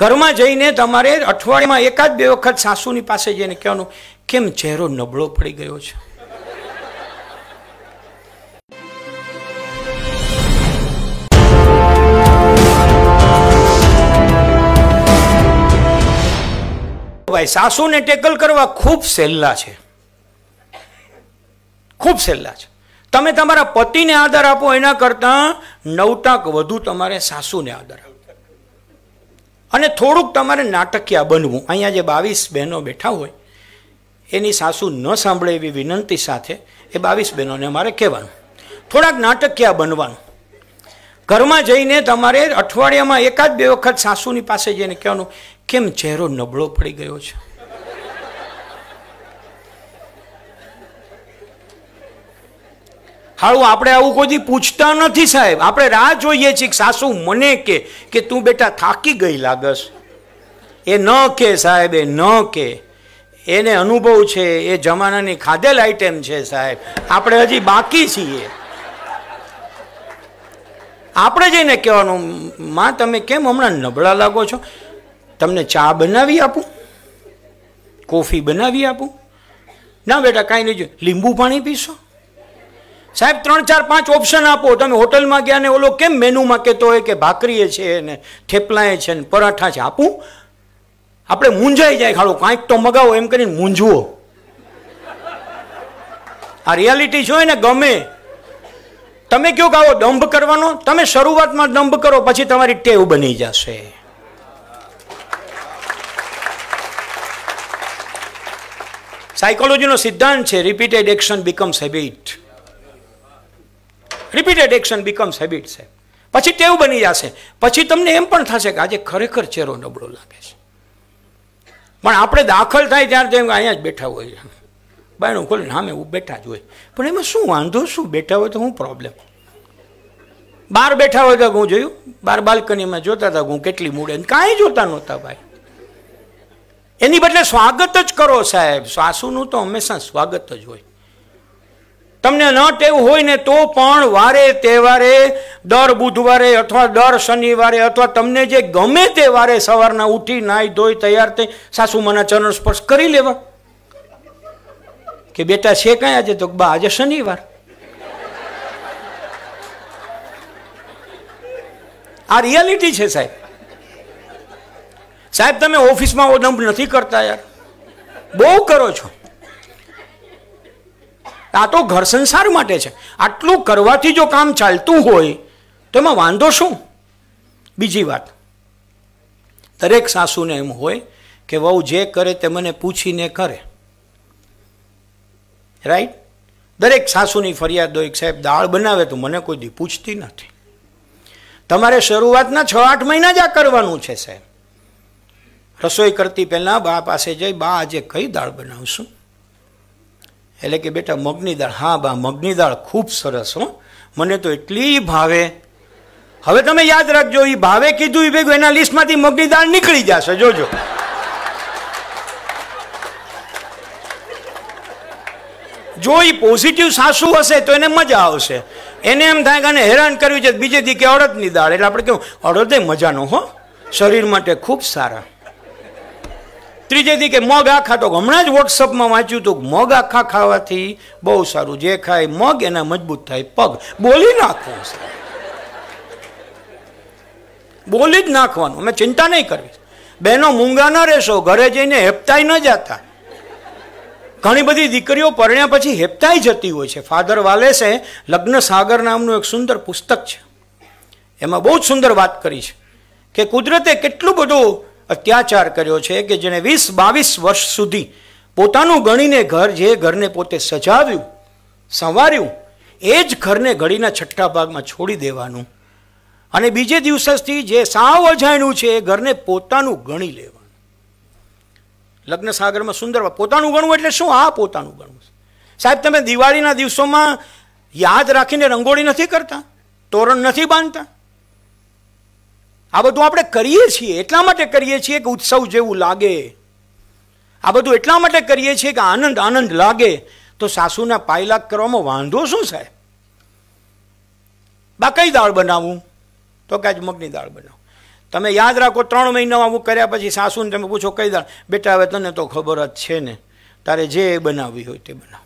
ઘરમાં જઈને તમારે અઠવાડિયામાં એકાદ બે વખત સાસુની પાસે જઈને કહેવાનું કેમ ચહેરો નબળો પડી ગયો છે ભાઈ સાસુને ટેકલ કરવા ખૂબ સહેલા છે ખૂબ સહેલા છે તમે તમારા પતિને આદર આપો એના કરતાં નવટાક વધુ તમારે સાસુને આદર આપો અને થોડુંક તમારે નાટકીય બનવું અહીંયા જે બાવીસ બહેનો બેઠા હોય એની સાસુ ન સાંભળે એવી વિનંતી સાથે એ બાવીસ બહેનોને અમારે કહેવાનું થોડાક નાટકીય બનવાનું ઘરમાં જઈને તમારે અઠવાડિયામાં એકાદ બે વખત સાસુની પાસે જઈને કહેવાનું કેમ ચહેરો નબળો પડી ગયો છે હાળું આપણે આવું કોઈ પૂછતા નથી સાહેબ આપણે રાહ જોઈએ છીએ સાસુ મને કે કે તું બેટા થાકી ગઈ લાગસ એ ન કે સાહેબ એ ન કે એને અનુભવ છે એ જમાનાની ખાધેલ આઈટેમ છે સાહેબ આપણે હજી બાકી છીએ આપણે જઈને કહેવાનું માં તમે કેમ હમણાં નબળા લાગો છો તમને ચા બનાવી આપું કોફી બનાવી આપું ના બેટા કાંઈ નહીં જો લીંબુ પાણી પીશો સાહેબ ત્રણ ચાર પાંચ ઓપ્શન આપો તમે હોટલમાં ગયા ને ઓલો કેમ મેનુમાં કહેતો હોય કે ભાખરીએ છે ને થેપલાએ છે ને પરાઠા છે આપું આપણે મૂંઝાઈ જાય ખાડું કાંઈક તો મગાવો એમ કરીને મૂંઝવો આ રિયાલિટી છે ને ગમે તમે કયો કહો દંભ કરવાનો તમે શરૂઆતમાં દંભ કરો પછી તમારી ટેવ બની જશે સાયકોલોજીનો સિદ્ધાંત છે repeated action becomes habit repeated action becomes habit છે પછી ટેવ બની જશે પછી તમને એમ પણ થશે કે આજે ખરેખર ચહેરો નબળો લાગે છે પણ આપણે દાખલ થાય ત્યારે તેમ અહીંયા જ બેઠા હોય બાયણું ખોલે નામે હું બેઠા જ હોય પણ એમાં શું વાંધો શું બેઠા હોય તો હું પ્રોબ્લેમ બહાર બેઠા હોય તો હું જોયું બાર બાલ્કનીમાં જોતા હતા હું કેટલી મૂડે કાંઈ જોતા નહોતા ભાઈ એની બદલે સ્વાગત જ કરો સાહેબ સાસુનું તો હંમેશા સ્વાગત જ હોય તમને ન ટેવ હોય ને તો પણ વારે તહેવારે દર બુધવારે અથવા દર શનિવારે અથવા તમને જે ગમે તે વારે સવારના ઉઠી નાહી ધોઈ તૈયાર થઈ સાસુમાના ચરણ સ્પર્શ કરી લેવા કે બેટા છે કાંઈ આજે તો બા આજે શનિવાર આ રિયાલિટી છે સાહેબ સાહેબ તમે ઓફિસમાં ઓદંભ નથી કરતા યાર બહુ કરો છો આ તો ઘર સંસાર માટે છે આટલું કરવાથી જો કામ ચાલતું હોય તો એમાં વાંધો શું બીજી વાત દરેક સાસુને એમ હોય કે વહુ જે કરે તે મને પૂછીને કરે રાઈટ દરેક સાસુની ફરિયાદ હોય સાહેબ દાળ બનાવે તો મને કોઈ દી પૂછતી નથી તમારે શરૂઆતના છ આઠ મહિના જ આ કરવાનું છે સાહેબ રસોઈ કરતી પહેલાં બા પાસે જઈ બા આજે કઈ દાળ બનાવશું એટલે કે બેટા મગની દાળ હા બા મગની દાળ ખૂબ સરસ હો મને તો એટલી ભાવે હવે તમે યાદ રાખજો એ ભાવે કીધું એ ભેગું એના લિસ્ટમાંથી મગની દાળ નીકળી જશે જોજો જો એ પોઝિટિવ સાસુ હશે તો એને મજા આવશે એને એમ થાય કે આને હેરાન કર્યું છે બીજે દી કે અડદની દાળ એટલે આપણે કેવું અડદે મજાનો હો શરીર માટે ખૂબ સારા ત્રીજેથી કે મગ આખા તો હમણાં જ વોટ્સઅપમાં વાંચ્યું હતું મગ આખા ખાવાથી બહુ સારું જે ખાય મગ એના મજબૂત થાય પગ બોલી નાખો બોલી જ નાખવાનું અમે ચિંતા નહીં કરવી બહેનો મૂંગા ન રહેશો ઘરે જઈને હેપતાય ન જતા ઘણી બધી દીકરીઓ પરણ્યા પછી હેપતાઈ જતી હોય છે ફાધર વાલેસે લગ્ન સાગર નામનું એક સુંદર પુસ્તક છે એમાં બહુ જ સુંદર વાત કરી છે કે કુદરતે કેટલું બધું અત્યાચાર કર્યો છે કે જેણે વીસ બાવીસ વર્ષ સુધી પોતાનું ગણીને ઘર જે ઘરને પોતે સજાવ્યું સંવાર્યું એ જ ઘરને ઘડીના છઠ્ઠા ભાગમાં છોડી દેવાનું અને બીજે દિવસથી જે સાવ અજાણ્યું છે એ ઘરને પોતાનું ગણી લેવાનું લગ્ન સાગરમાં સુંદર પોતાનું ગણવું એટલે શું આ પોતાનું ગણવું સાહેબ તમે દિવાળીના દિવસોમાં યાદ રાખીને રંગોળી નથી કરતા તોરણ નથી બાંધતા આ બધું આપણે કરીએ છીએ એટલા માટે કરીએ છીએ કે ઉત્સવ જેવું લાગે આ બધું એટલા માટે કરીએ છીએ કે આનંદ આનંદ લાગે તો સાસુના પાયલાગ કરવામાં વાંધો શું સાહેબ બા કઈ દાળ બનાવું તો કે આજ મગની દાળ બનાવું તમે યાદ રાખો ત્રણ મહિનામાં હું કર્યા પછી સાસુને તમે પૂછો કઈ દાળ બેટા હવે તને તો ખબર જ છે ને તારે જે બનાવવી હોય તે બનાવ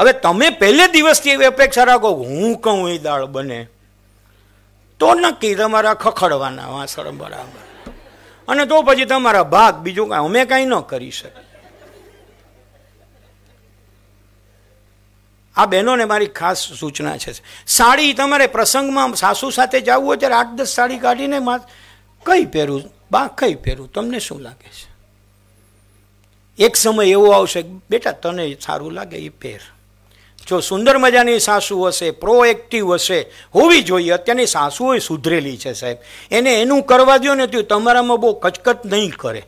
હવે તમે પહેલે દિવસથી એવી અપેક્ષા રાખો હું કહું એ દાળ બને તો નક્કી તમારા ખખડવાના વાસણ બરાબર અને તો પછી તમારા ભાગ બીજું કાંઈ અમે કાંઈ ન કરી શકીએ આ બહેનોને મારી ખાસ સૂચના છે સાડી તમારે પ્રસંગમાં સાસુ સાથે જવું હોય ત્યારે આઠ દસ સાડી કાઢીને કઈ પહેરું બા કઈ પહેરું તમને શું લાગે છે એક સમય એવો આવશે બેટા તને સારું લાગે એ પહેર જો સુંદર મજાની સાસુ હશે પ્રોએક્ટિવ હશે હોવી જોઈએ અત્યારની સાસુઓય સુધરેલી છે સાહેબ એને એનું કરવા દો ને તો તમારામાં બહુ કચકચ નહીં કરે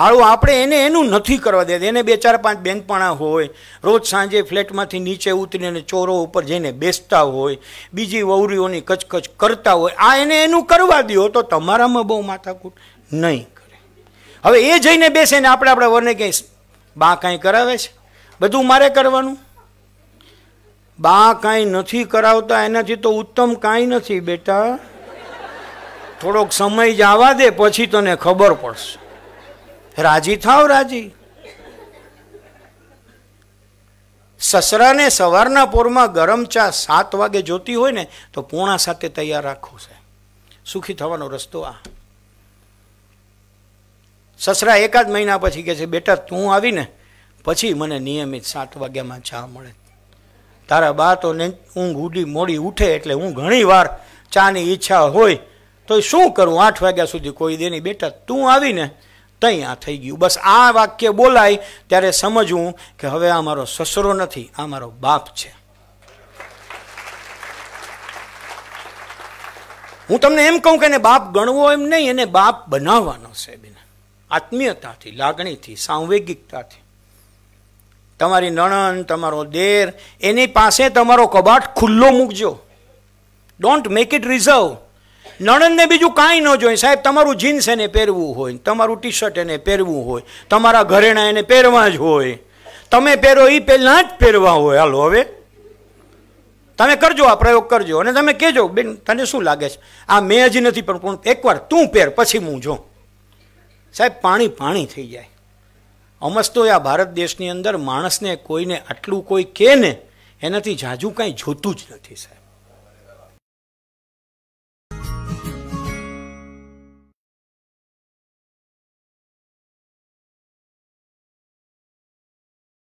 હાળું આપણે એને એનું નથી કરવા દેતા એને બે ચાર પાંચ બેનપણા હોય રોજ સાંજે ફ્લેટમાંથી નીચે ઉતરીને ચોરો ઉપર જઈને બેસતા હોય બીજી વહુરીઓની કચકચ કરતા હોય આ એને એનું કરવા દો તો તમારામાં બહુ માથાકૂટ નહીં કરે હવે એ જઈને બેસે ને આપણે આપણા વરને ક્યાંય બા કાંઈ કરાવે છે બધું મારે કરવાનું બા કાંઈ નથી કરાવતા એનાથી તો ઉત્તમ કાંઈ નથી બેટા થોડોક સમય જ આવવા દે પછી તને ખબર પડશે રાજી થાવ રાજી સસરાને સવારના પોરમાં ગરમ ચા સાત વાગે જોતી હોય ને તો પૂણા સાથે તૈયાર રાખો છે સુખી થવાનો રસ્તો આ સસરા એકાદ મહિના પછી કહે છે બેટા તું આવીને પછી મને નિયમિત સાત વાગ્યામાં ચા મળે તારા બા તો ઊંઘ ઉડી મોડી ઉઠે એટલે હું ઘણી વાર ચાની ઈચ્છા હોય તો શું કરું આઠ વાગ્યા સુધી કોઈ દેની બેટા તું આવીને ત્યાં થઈ ગયું બસ આ વાક્ય બોલાય ત્યારે સમજવું કે હવે આ મારો સસરો નથી આ મારો બાપ છે હું તમને એમ કહું કે એને બાપ ગણવો એમ નહીં એને બાપ બનાવવાનો છે બેન આત્મીયતાથી લાગણીથી સાંવેગિકતાથી તમારી નણંદ તમારો દેર એની પાસે તમારો કબાટ ખુલ્લો મૂકજો ડોન્ટ મેક ઇટ રિઝર્વ નણંદને બીજું કાંઈ ન જોઈએ સાહેબ તમારું જીન્સ એને પહેરવું હોય તમારું ટી શર્ટ એને પહેરવું હોય તમારા ઘરેણા એને પહેરવા જ હોય તમે પહેરો એ પહેલાં જ પહેરવા હોય હાલો હવે તમે કરજો આ પ્રયોગ કરજો અને તમે કહેજો બેન તને શું લાગે છે આ મેં હજી નથી પણ એકવાર તું પહેર પછી હું જો સાહેબ પાણી પાણી થઈ જાય અમસ તો આ ભારત દેશની અંદર માણસને કોઈને આટલું કોઈ કહે ને એનાથી ઝાઝું કાંઈ જોતું જ નથી સાહેબ